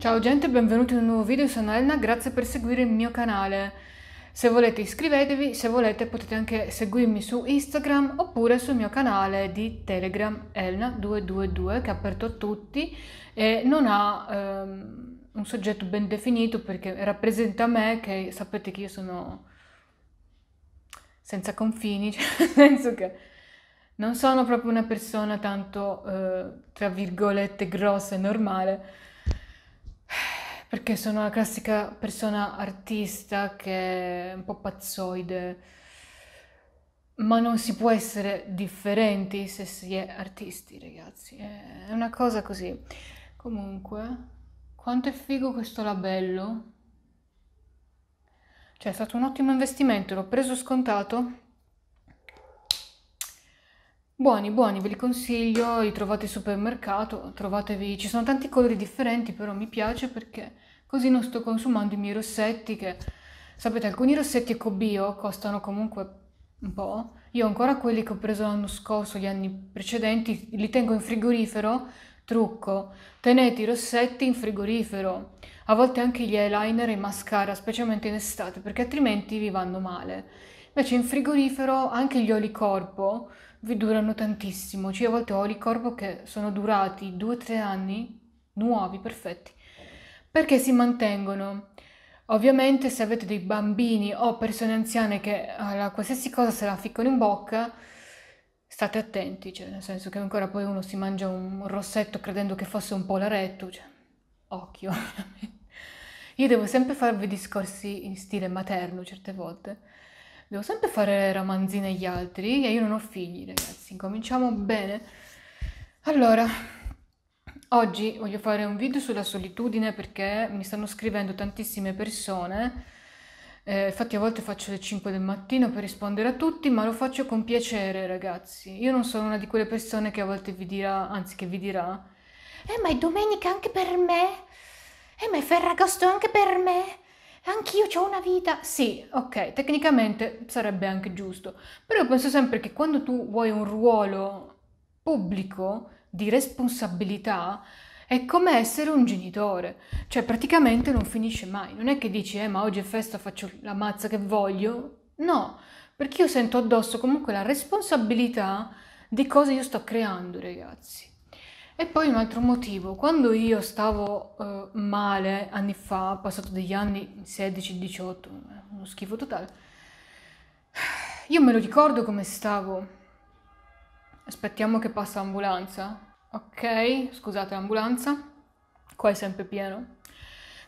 Ciao gente, benvenuti in un nuovo video, sono Elena, grazie per seguire il mio canale. Se volete iscrivetevi, se volete potete anche seguirmi su Instagram oppure sul mio canale di Telegram Elna222 che è aperto a tutti e non ha ehm, un soggetto ben definito perché rappresenta me che sapete che io sono senza confini, cioè nel senso che non sono proprio una persona tanto eh, tra virgolette grossa e normale perché sono la classica persona artista che è un po' pazzoide, ma non si può essere differenti se si è artisti, ragazzi. È una cosa così. Comunque, quanto è figo questo labello? Cioè, è stato un ottimo investimento, l'ho preso scontato. Buoni, buoni, ve li consiglio, li trovate al supermercato, trovatevi... Ci sono tanti colori differenti, però mi piace perché così non sto consumando i miei rossetti che, sapete, alcuni rossetti ecobio costano comunque un po'. Io ancora quelli che ho preso l'anno scorso, gli anni precedenti, li tengo in frigorifero. Trucco, tenete i rossetti in frigorifero, a volte anche gli eyeliner e i mascara, specialmente in estate, perché altrimenti vi vanno male. Invece in frigorifero anche gli oli corpo vi durano tantissimo, cioè a volte ho oli corpo che sono durati 2-3 anni, nuovi, perfetti perché si mantengono. Ovviamente se avete dei bambini o persone anziane che alla qualsiasi cosa se la ficcano in bocca, state attenti, cioè, nel senso che ancora poi uno si mangia un rossetto credendo che fosse un polaretto, cioè, occhio. Io devo sempre farvi discorsi in stile materno certe volte. Devo sempre fare ramanzine agli altri e io non ho figli, ragazzi. Incominciamo bene. Allora, Oggi voglio fare un video sulla solitudine perché mi stanno scrivendo tantissime persone, eh, infatti a volte faccio le 5 del mattino per rispondere a tutti, ma lo faccio con piacere ragazzi. Io non sono una di quelle persone che a volte vi dirà, anzi che vi dirà, eh ma è domenica anche per me, eh ma è Ferragosto anche per me, anch'io ho una vita. Sì, ok, tecnicamente sarebbe anche giusto, però penso sempre che quando tu vuoi un ruolo pubblico, di responsabilità è come essere un genitore, cioè praticamente non finisce mai. Non è che dici, eh, ma oggi è festa, faccio la mazza che voglio. No, perché io sento addosso comunque la responsabilità di cosa io sto creando, ragazzi. E poi un altro motivo, quando io stavo eh, male anni fa, passato degli anni 16-18, uno schifo totale, io me lo ricordo come stavo Aspettiamo che passa l'ambulanza. Ok, scusate, l'ambulanza. Qua è sempre pieno.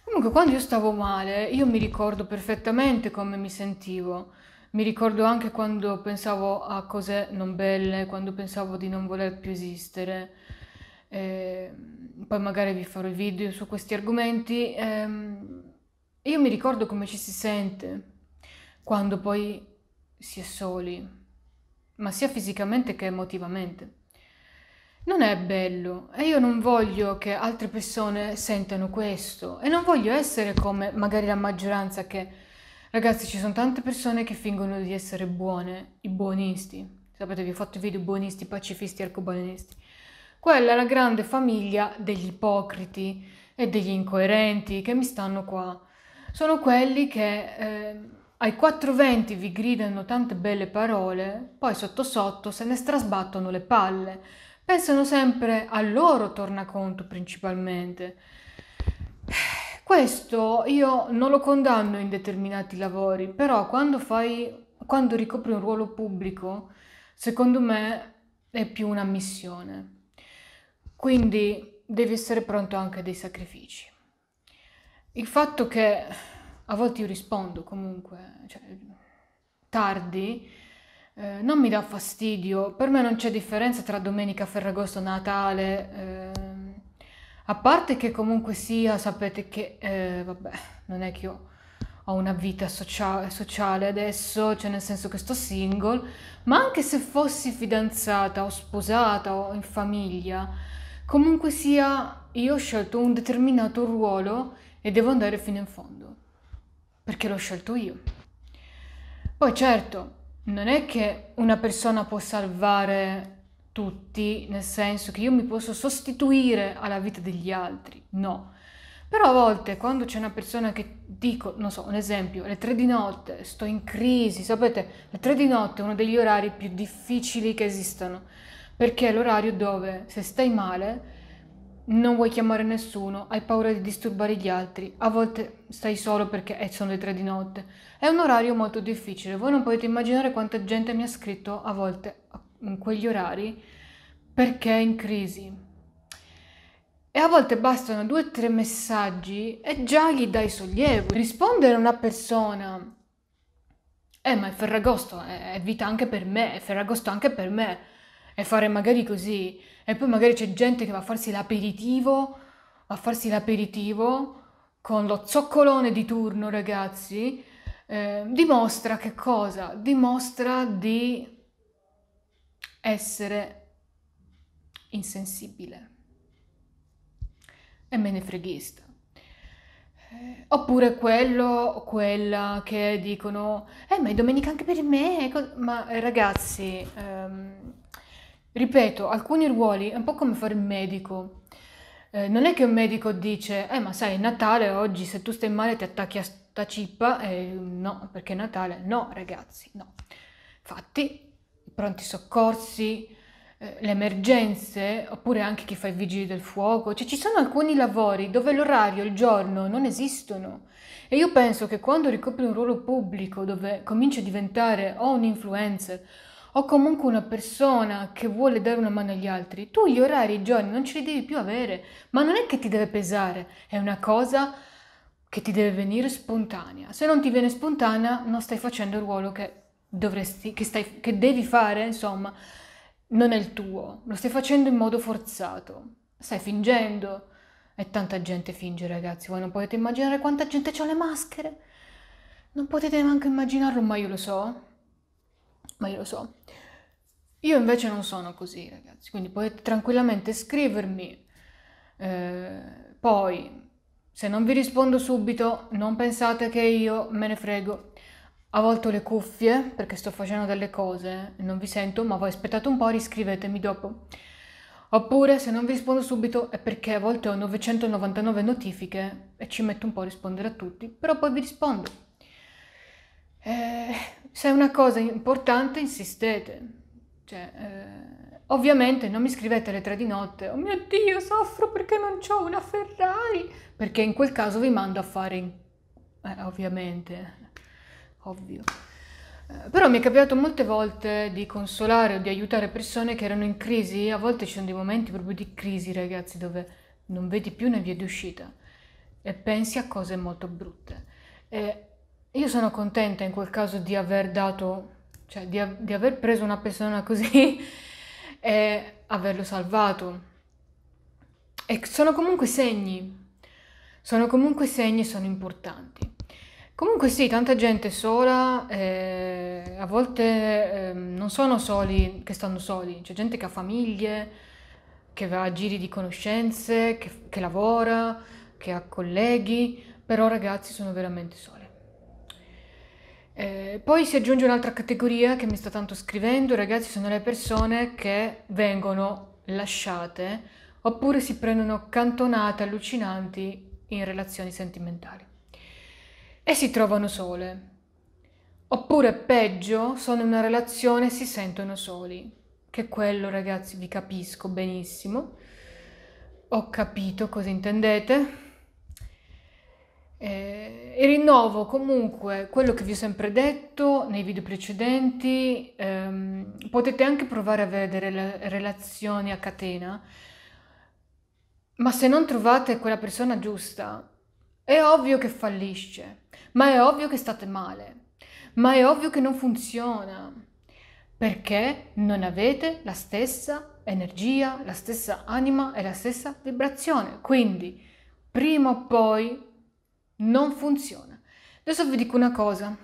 Comunque, quando io stavo male, io mi ricordo perfettamente come mi sentivo. Mi ricordo anche quando pensavo a cose non belle, quando pensavo di non voler più esistere. E ehm, poi magari vi farò i video su questi argomenti. E ehm, io mi ricordo come ci si sente quando poi si è soli ma sia fisicamente che emotivamente. Non è bello e io non voglio che altre persone sentano questo e non voglio essere come magari la maggioranza che ragazzi ci sono tante persone che fingono di essere buone, i buonisti. Sapete, vi ho fatto video buonisti, pacifisti, arcobalenisti. Quella è la grande famiglia degli ipocriti e degli incoerenti che mi stanno qua. Sono quelli che eh, ai 4.20 vi gridano tante belle parole, poi sotto sotto se ne strasbattono le palle. Pensano sempre al loro tornaconto principalmente. Questo io non lo condanno in determinati lavori, però quando, fai, quando ricopri un ruolo pubblico, secondo me è più una missione. Quindi devi essere pronto anche a dei sacrifici. Il fatto che a volte io rispondo comunque, cioè, tardi, eh, non mi dà fastidio, per me non c'è differenza tra domenica, Ferragosto, Natale, eh, a parte che comunque sia, sapete che, eh, vabbè, non è che io ho una vita socia- sociale adesso, cioè nel senso che sto single, ma anche se fossi fidanzata o sposata o in famiglia, comunque sia, io ho scelto un determinato ruolo e devo andare fino in fondo perché l'ho scelto io. Poi certo, non è che una persona può salvare tutti, nel senso che io mi posso sostituire alla vita degli altri, no. Però a volte quando c'è una persona che dico, non so, un esempio, le tre di notte sto in crisi, sapete, le tre di notte è uno degli orari più difficili che esistano, perché è l'orario dove se stai male non vuoi chiamare nessuno, hai paura di disturbare gli altri, a volte stai solo perché eh, sono le tre di notte. È un orario molto difficile, voi non potete immaginare quanta gente mi ha scritto a volte in quegli orari perché è in crisi. E a volte bastano due o tre messaggi e già gli dai sollievo. Rispondere a una persona, eh ma è Ferragosto, eh, è vita anche per me, è Ferragosto anche per me, e fare magari così e poi magari c'è gente che va a farsi l'aperitivo, va a farsi l'aperitivo con lo zoccolone di turno, ragazzi, eh, dimostra che cosa? Dimostra di essere insensibile e me ne freghista. Eh, oppure quello o quella che dicono, eh ma è domenica anche per me, ma ragazzi, ehm, Ripeto, alcuni ruoli è un po' come fare il medico. Eh, non è che un medico dice, eh ma sai, è Natale oggi, se tu stai male ti attacchi a sta cippa, eh, no, perché è Natale. No, ragazzi, no. Infatti, i pronti soccorsi, eh, le emergenze, oppure anche chi fa i vigili del fuoco, cioè ci sono alcuni lavori dove l'orario, il giorno non esistono. E io penso che quando ricopri un ruolo pubblico dove cominci a diventare o un influencer o comunque una persona che vuole dare una mano agli altri, tu gli orari, i giorni non ce li devi più avere, ma non è che ti deve pesare, è una cosa che ti deve venire spontanea. Se non ti viene spontanea, non stai facendo il ruolo che dovresti, che, stai, che devi fare, insomma, non è il tuo, lo stai facendo in modo forzato, stai fingendo. E tanta gente finge, ragazzi, voi non potete immaginare quanta gente ha le maschere. Non potete neanche immaginarlo, ma io lo so. Ma io lo so. Io invece non sono così, ragazzi, quindi potete tranquillamente scrivermi. Eh, poi, se non vi rispondo subito, non pensate che io me ne frego. A Avolto le cuffie perché sto facendo delle cose e non vi sento, ma voi aspettate un po', riscrivetemi dopo. Oppure se non vi rispondo subito è perché a volte ho 999 notifiche e ci metto un po' a rispondere a tutti, però poi vi rispondo. Eh, se è una cosa importante insistete, cioè, eh, ovviamente non mi scrivete alle tre di notte, oh mio Dio, soffro perché non ho una Ferrari, perché in quel caso vi mando a fare, in... eh, ovviamente, ovvio. Eh, però mi è capitato molte volte di consolare o di aiutare persone che erano in crisi, a volte ci sono dei momenti proprio di crisi ragazzi dove non vedi più una via d'uscita e pensi a cose molto brutte. E io sono contenta in quel caso di aver dato cioè di, di aver preso una persona così e averlo salvato. E sono comunque segni, sono comunque segni e sono importanti. Comunque sì, tanta gente sola, eh, a volte eh, non sono soli che stanno soli, c'è gente che ha famiglie, che va a giri di conoscenze, che, che lavora, che ha colleghi, però ragazzi sono veramente soli. Eh, poi si aggiunge un'altra categoria che mi sta tanto scrivendo, ragazzi, sono le persone che vengono lasciate oppure si prendono cantonate allucinanti in relazioni sentimentali e si trovano sole. Oppure peggio, sono in una relazione e si sentono soli. Che quello, ragazzi, vi capisco benissimo. Ho capito cosa intendete. Eh, e rinnovo comunque quello che vi ho sempre detto nei video precedenti, ehm, potete anche provare a vedere le relazioni a catena, ma se non trovate quella persona giusta, è ovvio che fallisce, ma è ovvio che state male, ma è ovvio che non funziona, perché non avete la stessa energia, la stessa anima e la stessa vibrazione. Quindi, prima o poi non funziona. Adesso vi dico una cosa,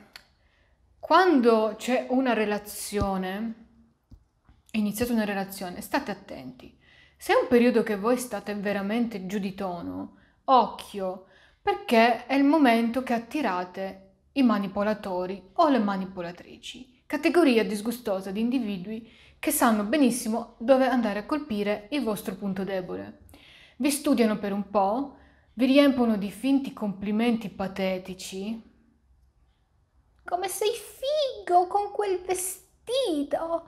quando c'è una relazione, iniziate una relazione, state attenti. Se è un periodo che voi state veramente giù di tono, occhio, perché è il momento che attirate i manipolatori o le manipolatrici, categoria disgustosa di individui che sanno benissimo dove andare a colpire il vostro punto debole. Vi studiano per un po', vi riempono di finti complimenti patetici. Come sei figo con quel vestito!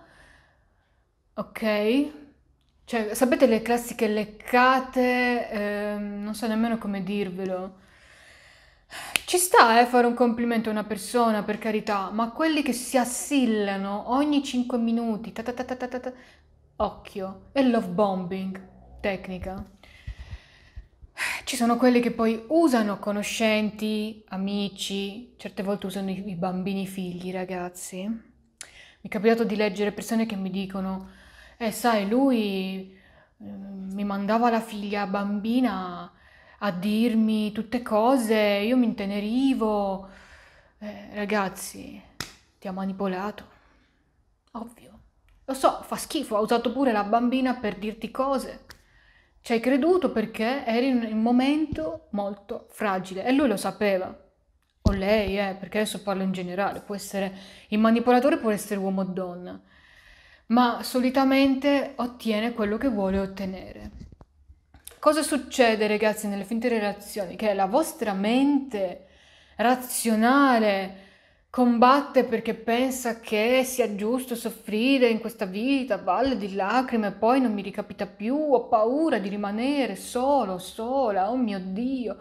Ok? Cioè, sapete le classiche leccate, eh, non so nemmeno come dirvelo. Ci sta eh, fare un complimento a una persona, per carità, ma quelli che si assillano ogni 5 minuti, ta ta ta ta ta ta, occhio, è love bombing, tecnica. Ci sono quelli che poi usano conoscenti, amici, certe volte usano i bambini figli, ragazzi. Mi è capitato di leggere persone che mi dicono, eh sai, lui ehm, mi mandava la figlia bambina a dirmi tutte cose, io mi intenerivo. Eh, ragazzi, ti ha manipolato. Ovvio. Lo so, fa schifo, ha usato pure la bambina per dirti cose. Ci hai creduto perché eri in un momento molto fragile e lui lo sapeva. O lei, eh, perché adesso parlo in generale, può essere il manipolatore, può essere uomo o donna, ma solitamente ottiene quello che vuole ottenere. Cosa succede, ragazzi, nelle finte relazioni? Che la vostra mente razionale, combatte perché pensa che sia giusto soffrire in questa vita, valle di lacrime, poi non mi ricapita più, ho paura di rimanere solo, sola, oh mio Dio,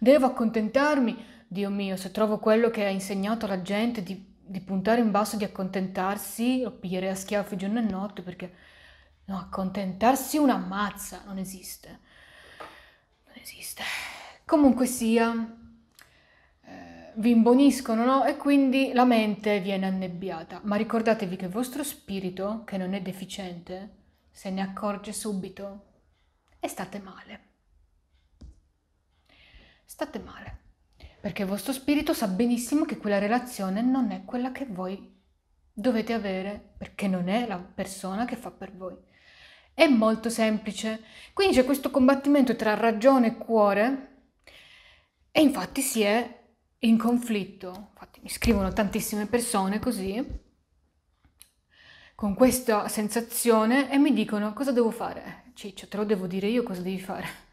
devo accontentarmi. Dio mio, se trovo quello che ha insegnato alla gente di, di puntare in basso, di accontentarsi, lo piglierei a schiaffi giorno e notte perché no, accontentarsi una mazza non esiste. Non esiste. Comunque sia, vi imboniscono, no? E quindi la mente viene annebbiata. Ma ricordatevi che il vostro spirito, che non è deficiente, se ne accorge subito e state male. State male. Perché il vostro spirito sa benissimo che quella relazione non è quella che voi dovete avere, perché non è la persona che fa per voi. È molto semplice. Quindi c'è questo combattimento tra ragione e cuore e infatti si è in conflitto, infatti mi scrivono tantissime persone così, con questa sensazione e mi dicono cosa devo fare. Ciccio, te lo devo dire io cosa devi fare.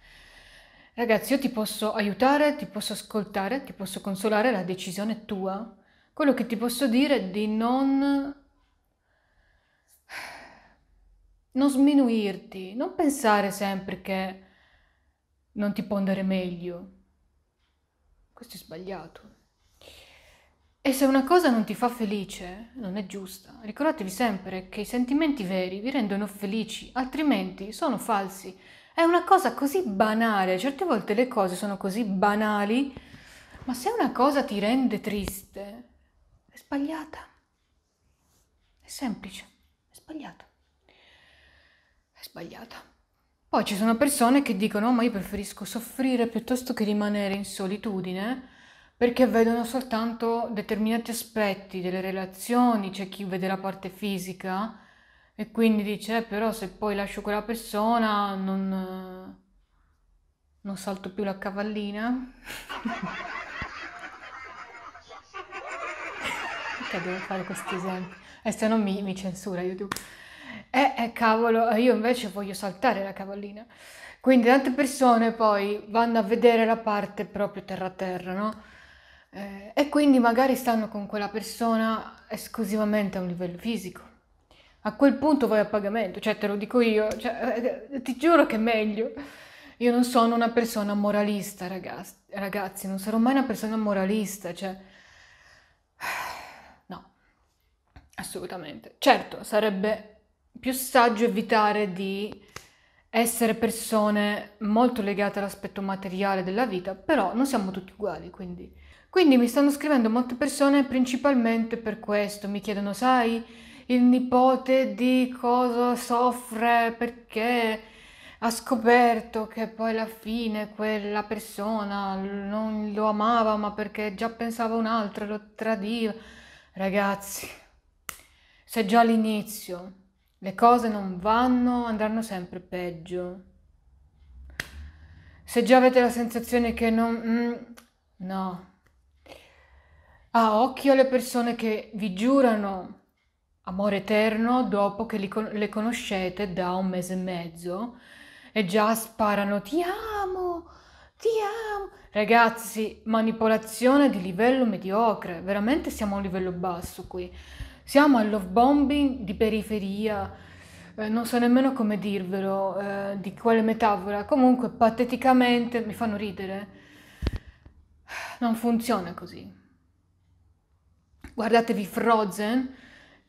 Ragazzi, io ti posso aiutare, ti posso ascoltare, ti posso consolare, la decisione è tua. Quello che ti posso dire è di non... non sminuirti, non pensare sempre che non ti può andare meglio, questo è sbagliato. E se una cosa non ti fa felice, non è giusta. Ricordatevi sempre che i sentimenti veri vi rendono felici, altrimenti sono falsi. È una cosa così banale, certe volte le cose sono così banali, ma se una cosa ti rende triste, è sbagliata. È semplice, è sbagliata. È sbagliata. Poi ci sono persone che dicono: oh, Ma io preferisco soffrire piuttosto che rimanere in solitudine perché vedono soltanto determinati aspetti delle relazioni, c'è chi vede la parte fisica e quindi dice eh, però se poi lascio quella persona non, non salto più la cavallina. Perché devo fare questi esempi? E eh, se no mi, mi censura YouTube. Eh, eh, cavolo, eh, io invece voglio saltare la cavallina. Quindi tante persone poi vanno a vedere la parte proprio terra-terra, no? Eh, e quindi magari stanno con quella persona esclusivamente a un livello fisico. A quel punto vai a pagamento, cioè te lo dico io, cioè, eh, ti giuro che è meglio. Io non sono una persona moralista, ragazzi, ragazzi non sarò mai una persona moralista, cioè... No, assolutamente. Certo, sarebbe più saggio evitare di essere persone molto legate all'aspetto materiale della vita, però non siamo tutti uguali, quindi. Quindi mi stanno scrivendo molte persone principalmente per questo, mi chiedono, sai, il nipote di cosa soffre perché ha scoperto che poi alla fine quella persona non lo amava, ma perché già pensava un altro, lo tradiva. Ragazzi, se già all'inizio le cose non vanno, andranno sempre peggio. Se già avete la sensazione che non... Mm, no. Ah, occhio alle persone che vi giurano amore eterno dopo che li, le conoscete da un mese e mezzo e già sparano ti amo, ti amo. Ragazzi, manipolazione di livello mediocre, veramente siamo a un livello basso qui. Siamo al love bombing di periferia, eh, non so nemmeno come dirvelo, eh, di quale metafora, comunque pateticamente mi fanno ridere. Non funziona così. Guardatevi Frozen,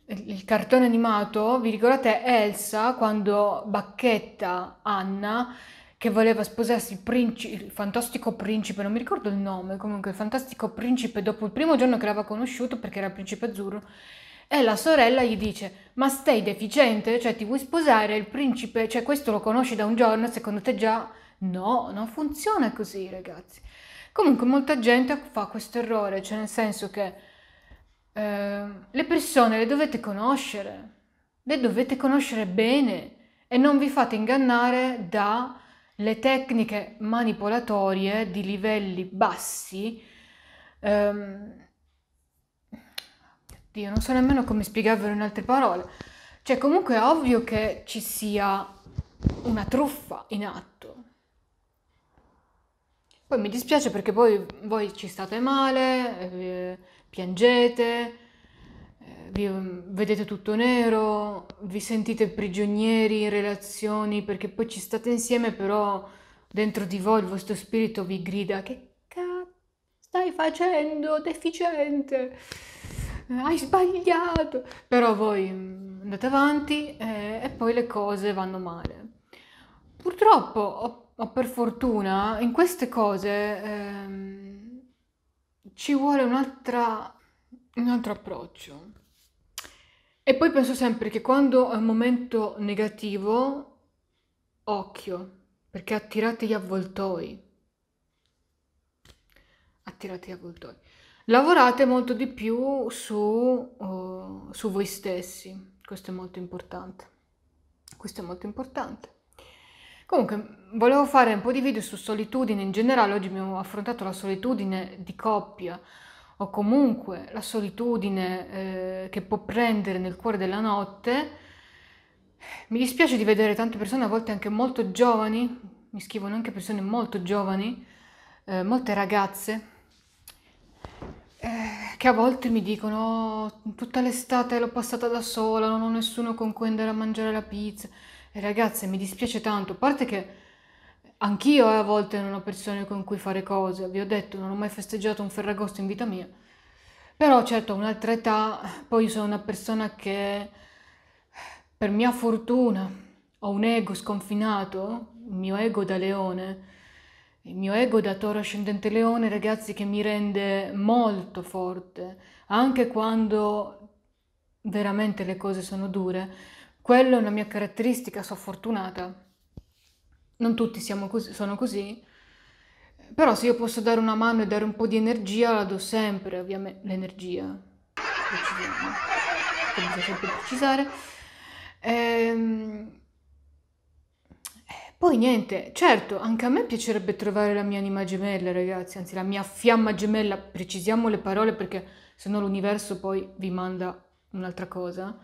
il cartone animato, vi ricordate Elsa quando bacchetta Anna che voleva sposarsi il, principe, il fantastico principe, non mi ricordo il nome, comunque il fantastico principe dopo il primo giorno che l'aveva conosciuto perché era il principe azzurro e la sorella gli dice ma stai deficiente? Cioè ti vuoi sposare? Il principe, cioè questo lo conosci da un giorno, secondo te già? No, non funziona così ragazzi. Comunque molta gente fa questo errore, cioè nel senso che eh, le persone le dovete conoscere, le dovete conoscere bene e non vi fate ingannare dalle tecniche manipolatorie di livelli bassi. Ehm, Dio, non so nemmeno come spiegarvelo in altre parole. Cioè, comunque è ovvio che ci sia una truffa in atto. Poi mi dispiace perché poi voi ci state male, eh, piangete, eh, vi, vedete tutto nero, vi sentite prigionieri in relazioni perché poi ci state insieme però dentro di voi il vostro spirito vi grida che cazzo stai facendo deficiente eh, hai sbagliato, però voi mm, andate avanti eh, e poi le cose vanno male. Purtroppo, o, o per fortuna, in queste cose eh, ci vuole un altro approccio. E poi penso sempre che quando è un momento negativo, occhio, perché attirate gli avvoltoi. Attirate gli avvoltoi. Lavorate molto di più su, uh, su voi stessi, questo è molto importante. Questo è molto importante. Comunque, volevo fare un po' di video su solitudine in generale, oggi abbiamo affrontato la solitudine di coppia o comunque la solitudine eh, che può prendere nel cuore della notte. Mi dispiace di vedere tante persone, a volte anche molto giovani, mi scrivono anche persone molto giovani, eh, molte ragazze perché a volte mi dicono, oh, tutta l'estate l'ho passata da sola, non ho nessuno con cui andare a mangiare la pizza. E ragazze, mi dispiace tanto, a parte che anch'io eh, a volte non ho persone con cui fare cose, vi ho detto, non ho mai festeggiato un Ferragosto in vita mia. Però certo, a un'altra età, poi sono una persona che, per mia fortuna, ho un ego sconfinato, il mio ego da leone, il mio ego da toro ascendente leone, ragazzi, che mi rende molto forte, anche quando veramente le cose sono dure. Quella è una mia caratteristica, sono fortunata. Non tutti siamo così, sono così, però se io posso dare una mano e dare un po' di energia, la do sempre, ovviamente, l'energia. Precisiamo, bisogna sempre precisare. Ehm poi niente, certo, anche a me piacerebbe trovare la mia anima gemella, ragazzi, anzi la mia fiamma gemella, precisiamo le parole perché sennò l'universo poi vi manda un'altra cosa.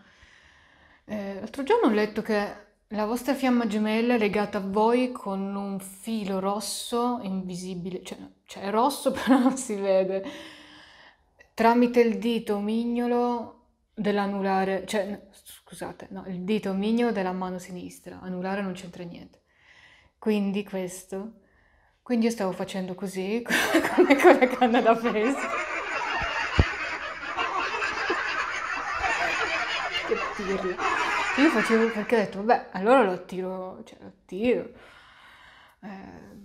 Eh, l'altro giorno ho letto che la vostra fiamma gemella è legata a voi con un filo rosso invisibile, cioè, cioè è rosso però non si vede, tramite il dito mignolo dell'anulare, cioè scusate, no, il dito mignolo della mano sinistra, anulare non c'entra niente. Quindi questo. Quindi io stavo facendo così, come con la canna da pesca. che tirli. Io facevo perché ho detto, vabbè, allora lo tiro, cioè lo tiro. Eh,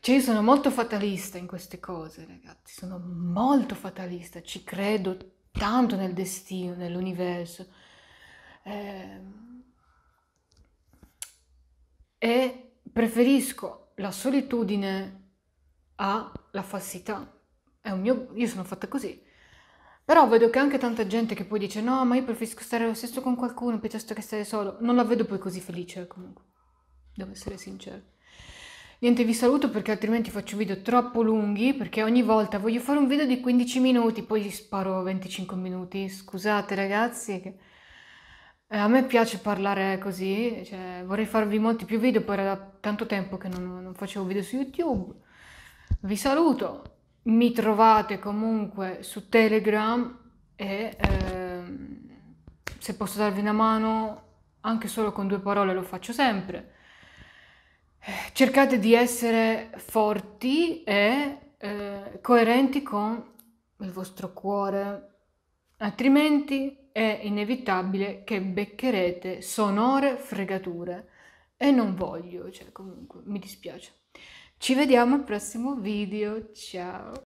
cioè io sono molto fatalista in queste cose, ragazzi, sono molto fatalista, ci credo tanto nel destino, nell'universo. Eh, e preferisco la solitudine alla falsità. Mio, io sono fatta così. Però vedo che anche tanta gente che poi dice no, ma io preferisco stare lo stesso con qualcuno piuttosto che stare solo. Non la vedo poi così felice comunque. Devo essere sincera. Niente, vi saluto perché altrimenti faccio video troppo lunghi, perché ogni volta voglio fare un video di 15 minuti, poi sparo 25 minuti. Scusate ragazzi che... Eh, a me piace parlare così, cioè, vorrei farvi molti più video, poi era da tanto tempo che non, non facevo video su YouTube. Vi saluto, mi trovate comunque su Telegram e eh, se posso darvi una mano anche solo con due parole lo faccio sempre. Cercate di essere forti e eh, coerenti con il vostro cuore, altrimenti è inevitabile che beccherete sonore fregature e non voglio, cioè comunque mi dispiace. Ci vediamo al prossimo video, ciao!